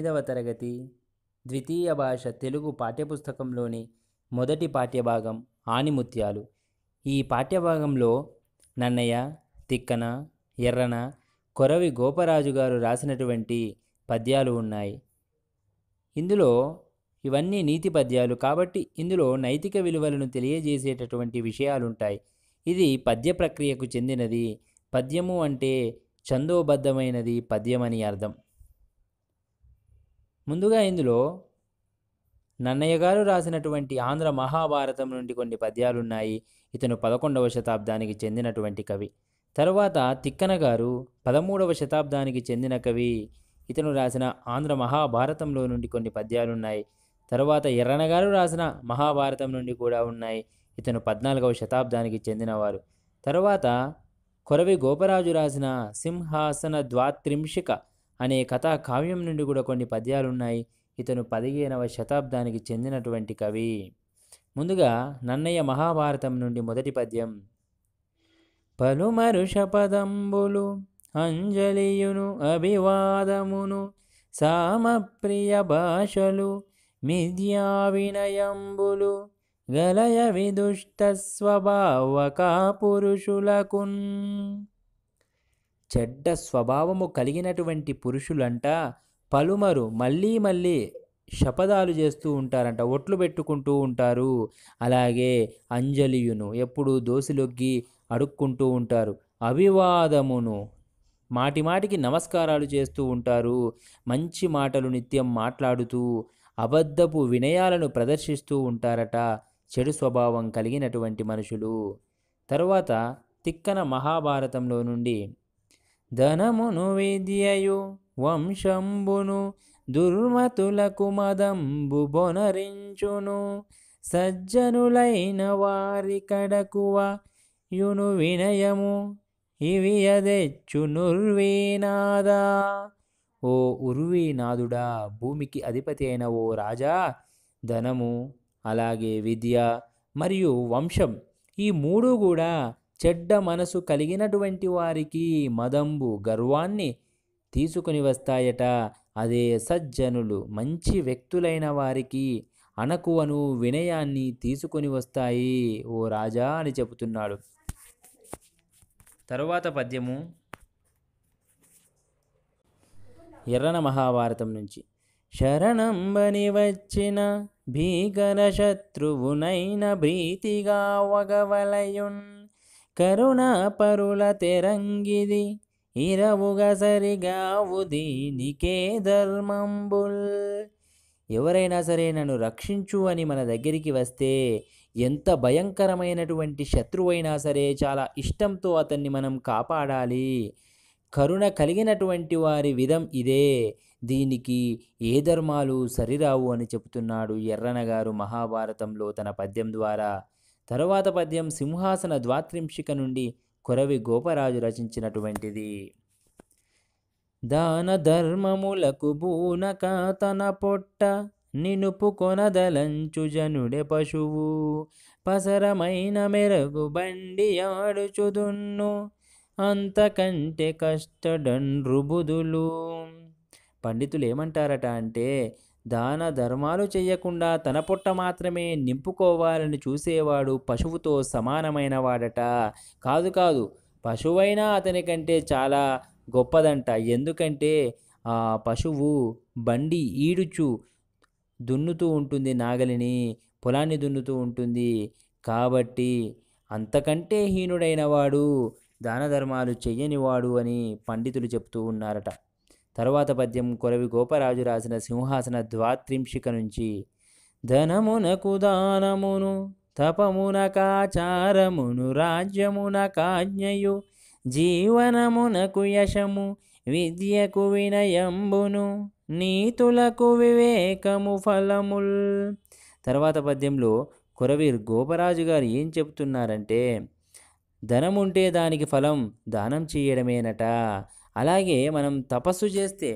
తొమ్మిదవ తరగతి ద్వితీయ భాష తెలుగు పాఠ్యపుస్తకంలోని మొదటి పాఠ్యభాగం ఆనిముత్యాలు ఈ పాఠ్యభాగంలో నన్నయ్య తిక్కన ఎర్రన కొరవి గోపరాజు గారు రాసినటువంటి పద్యాలు ఉన్నాయి ఇందులో ఇవన్నీ నీతి పద్యాలు కాబట్టి ఇందులో నైతిక విలువలను తెలియజేసేటటువంటి విషయాలుంటాయి ఇది పద్య ప్రక్రియకు చెందినది పద్యము అంటే ఛందోబద్ధమైనది పద్యమని అర్థం ముందుగా ఇందులో నన్నయ్య గారు రాసినటువంటి ఆంధ్ర మహాభారతం నుండి కొన్ని పద్యాలున్నాయి ఇతను పదకొండవ శతాబ్దానికి చెందినటువంటి కవి తరువాత తిక్కన గారు పదమూడవ శతాబ్దానికి చెందిన కవి ఇతను రాసిన ఆంధ్ర మహాభారతంలో నుండి కొన్ని పద్యాలున్నాయి తర్వాత ఎర్రన గారు రాసిన మహాభారతం నుండి కూడా ఉన్నాయి ఇతను పద్నాలుగవ శతాబ్దానికి చెందినవారు తర్వాత కొరవి గోపరాజు రాసిన సింహాసన ద్వాత్రింశిక అనే కథా కావ్యం నుండి కూడా కొన్ని పద్యాలున్నాయి ఇతను పదిహేనవ శతాబ్దానికి చెందినటువంటి కవి ముందుగా నన్నయ్య మహాభారతం నుండి మొదటి పద్యం పలుమరుష పదంబులు అంజలియును అభివాదమును సామప్రియ భాషలు మిథ్యా వినయంబులు గలయ విదుష్ట స్వభావకా పురుషులకున్ చెడ్డ స్వభావము కలిగినటువంటి పురుషులంట పలుమరు మళ్ళీ మళ్ళీ శపథాలు చేస్తూ ఉంటారంట ఒట్లు పెట్టుకుంటూ ఉంటారు అలాగే అంజలియును ఎప్పుడు దోసిలొగ్గి అడుక్కుంటూ ఉంటారు అభివాదమును మాటి మాటికి నమస్కారాలు చేస్తూ ఉంటారు మంచి మాటలు నిత్యం మాట్లాడుతూ అబద్ధపు వినయాలను ప్రదర్శిస్తూ ఉంటారట చెడు స్వభావం కలిగినటువంటి మనుషులు తరువాత తిక్కన మహాభారతంలో నుండి ధనమును విద్యయు వంశంబును దుర్మతులకు మదంబు బొనరించును సజ్జనులైన వారి కడకువ యును వినయము ఇవి అదెచ్చు నుర్వీనాదా ఓ ఉర్వీనాదుడా భూమికి అధిపతి అయిన ఓ రాజా ధనము అలాగే విద్య మరియు వంశం ఈ మూడు కూడా చెడ్డ మనసు కలిగినటువంటి వారికి మదంబు గర్వాన్ని తీసుకుని వస్తాయట అదే సజ్జనులు మంచి వ్యక్తులైన వారికి అనకువను వినయాన్ని తీసుకొని వస్తాయి ఓ రాజా అని చెబుతున్నాడు తరువాత పద్యము ఎర్రన మహాభారతం నుంచి శరణంబని వచ్చిన భీకర శత్రువునైన భీతిగా వగవలయున్ పరుల తెరంగిది ఇరవుగా సరిగావు దీనికే ధర్మంబుల్ ఎవరైనా సరే నన్ను రక్షించు అని మన దగ్గరికి వస్తే ఎంత భయంకరమైనటువంటి శత్రువైనా సరే చాలా ఇష్టంతో అతన్ని మనం కాపాడాలి కరుణ కలిగినటువంటి వారి విధం ఇదే దీనికి ఏ ధర్మాలు సరిరావు అని చెబుతున్నాడు ఎర్రనగారు మహాభారతంలో తన పద్యం ద్వారా తరువాత పద్యం సింహాసన ద్వాత్రింశిక నుండి కొరవి గోపరాజు రచించినటువంటిది దాన ధర్మములకు బూనక తన పొట్ట నినుపు కొనదలంచు జనుడే పశువు పసరమైన మెరుగు బండి ఆడుచుదున్ను అంతకంటే కష్టడన్ రుబుదులు పండితులు ఏమంటారట అంటే దాన ధర్మాలు చేయకుండా తన పుట్ట మాత్రమే నింపుకోవాలని చూసేవాడు పశువుతో సమానమైన వాడట కాదు కాదు పశువైనా కంటే చాలా గొప్పదంట ఎందుకంటే ఆ పశువు బండి ఈడుచు దున్నుతూ ఉంటుంది నాగలిని పొలాన్ని దున్నుతూ ఉంటుంది కాబట్టి అంతకంటే హీనుడైన వాడు దాన ధర్మాలు చెయ్యనివాడు అని పండితులు చెప్తూ ఉన్నారట తరువాత పద్యం కొరవి గోపరాజు రాసిన సింహాసన ద్వాత్రింశిక నుంచి ధనమునకు దానమును తపమునకాచారమును రాజ్యమునకాజ్ఞయు జీవనమునకు యశము విద్యకు వినయంబును నీతులకు వివేకము ఫలముల్ తర్వాత పద్యంలో కురవీర్ గోపరాజు గారు ఏం చెప్తున్నారంటే ధనముంటే దానికి ఫలం దానం చేయడమేనట అలాగే మనం తపస్సు చేస్తే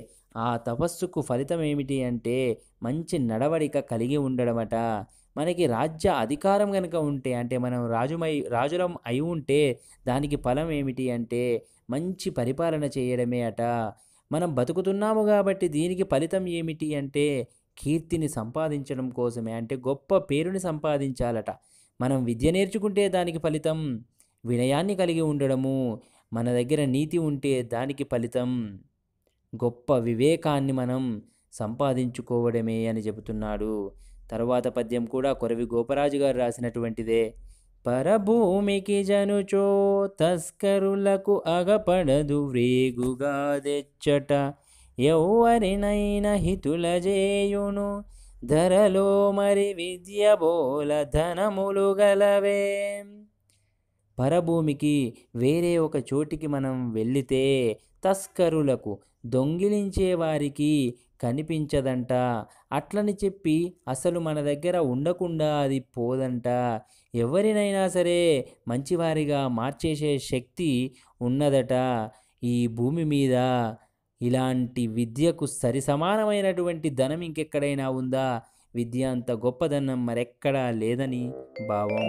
ఆ తపస్సుకు ఫలితం ఏమిటి అంటే మంచి నడవడిక కలిగి ఉండడమట మనకి రాజ్య అధికారం కనుక ఉంటే అంటే మనం రాజుమై రాజులం అయి ఉంటే దానికి ఫలం ఏమిటి అంటే మంచి పరిపాలన చేయడమే అట మనం బతుకుతున్నాము కాబట్టి దీనికి ఫలితం ఏమిటి అంటే కీర్తిని సంపాదించడం కోసమే అంటే గొప్ప పేరుని సంపాదించాలట మనం విద్య నేర్చుకుంటే దానికి ఫలితం వినయాన్ని కలిగి ఉండడము మన దగ్గర నీతి ఉంటే దానికి ఫలితం గొప్ప వివేకాన్ని మనం సంపాదించుకోవడమే అని చెబుతున్నాడు తరువాత పద్యం కూడా కొరవి గోపరాజు గారు రాసినటువంటిదే పరభూమికి జనుచో తస్కరులకు అగపడదు వ్రేగుగా తెచ్చట ఎవ్వరినైన హితుల చేయును ధరలో మరి విద్య బోల ధనములు గలవే పరభూమికి వేరే ఒక చోటికి మనం వెళ్ళితే తస్కరులకు దొంగిలించే వారికి కనిపించదంట అట్లని చెప్పి అసలు మన దగ్గర ఉండకుండా అది పోదంట ఎవరినైనా సరే మంచివారిగా మార్చేసే శక్తి ఉన్నదట ఈ భూమి మీద ఇలాంటి విద్యకు సరిసమానమైనటువంటి ధనం ఇంకెక్కడైనా ఉందా విద్య అంత గొప్పదనం మరెక్కడా లేదని భావం